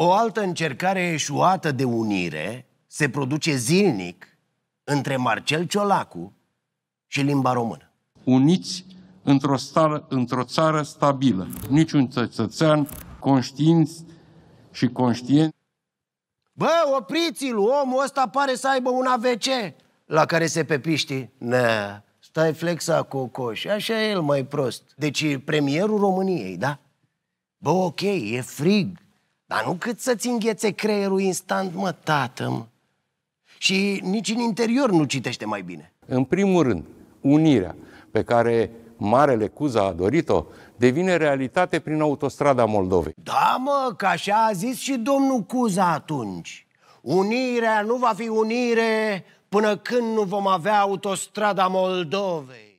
O altă încercare eșuată de unire se produce zilnic între Marcel Ciolacu și limba română. Uniți într-o, într-o țară stabilă, niciun cetățean conștiinț și conștient. Bă, opriți-l, omul ăsta pare să aibă un AVC la care se pepiști. Nă, stai flexa cocoș, așa e el mai prost. Deci premierul României, da? Bă, ok, e frig, dar nu cât să-ți înghețe creierul instant, mă, tată, mă. Și nici în interior nu citește mai bine. În primul rând, unirea pe care Marele Cuza a dorit-o devine realitate prin autostrada Moldovei. Da, mă, că așa a zis și domnul Cuza atunci. Unirea nu va fi unire până când nu vom avea autostrada Moldovei.